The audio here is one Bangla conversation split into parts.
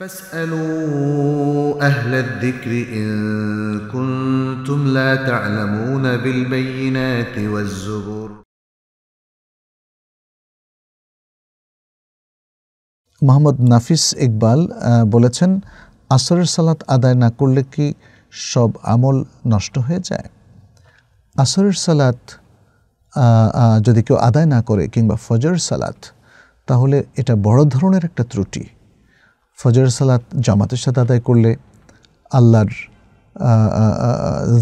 فاسألوا أهل الذكر إن كنتم لا تعلمون بالبينات والزبر মোহাম্মদ নাফিস ইকবাল বলেছেন আসরের সালাত আদায় না করলে কি সব আমল নষ্ট হয়ে যায় আসরের সালাত যদি কেউ আদায় না করে কিংবা ফজর সালাত তাহলে এটা বড় ধরনের একটা ত্রুটি ফজর সালাত জামাতের সাথে আদায় করলে আল্লাহর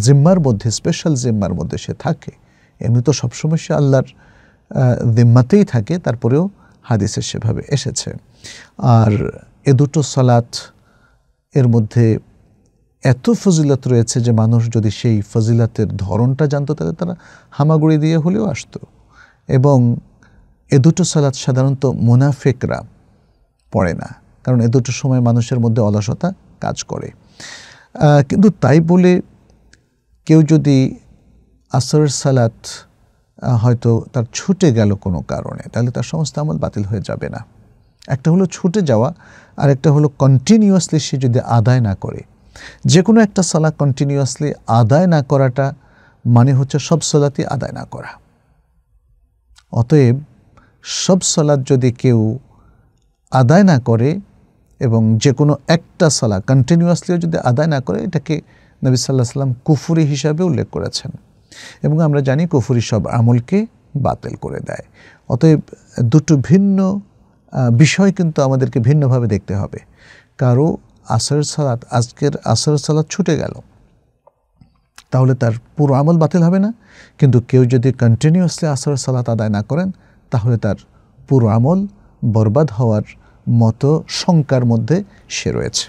জিম্মার মধ্যে স্পেশাল জিম্মার মধ্যে সে থাকে এমনি তো সবসময় সে আল্লাহর জিম্মাতেই থাকে তারপরেও হাদিসে সেভাবে এসেছে আর এ দুটো সালাত এর মধ্যে এত ফজিলত রয়েছে যে মানুষ যদি সেই ফজিলাতের ধরনটা জানতো তাহলে তারা হামাগুড়ি দিয়ে হলেও আসতো এবং এ দুটো সালাত সাধারণত মুনাফেকরা পড়ে না কারণ এ দুটো সময় মানুষের মধ্যে অলসতা কাজ করে কিন্তু তাই বলে কেউ যদি আসর সালাত হয়তো তার ছুটে গেল কোনো কারণে তাহলে তার সমস্ত আমল বাতিল হয়ে যাবে না একটা হলো ছুটে যাওয়া আর একটা হলো কন্টিনিউয়াসলি সে যদি আদায় না করে যে কোনো একটা সালা কন্টিনিউয়াসলি আদায় না করাটা মানে হচ্ছে সব সলাতি আদায় না করা অতএব সব সলাদ যদি কেউ আদায় না করে এবং যে কোনো একটা সালা কন্টিনিউয়াসলিও যদি আদায় না করে এটাকে নবী সাল্লাহ সাল্লাম কুফুরি হিসাবে উল্লেখ করেছেন এবং আমরা জানি কুফুরি সব আমলকে বাতিল করে দেয় অতএব দুটো ভিন্ন বিষয় কিন্তু আমাদেরকে ভিন্নভাবে দেখতে হবে কারো আসর সালাত আজকের আসর সালাত ছুটে গেল তাহলে তার পুরো আমল বাতিল হবে না কিন্তু কেউ যদি কন্টিনিউয়াসলি আসর সালাত আদায় না করেন তাহলে তার পুরো আমল বরবাদ হওয়ার মতো শঙ্কার মধ্যে সে রয়েছে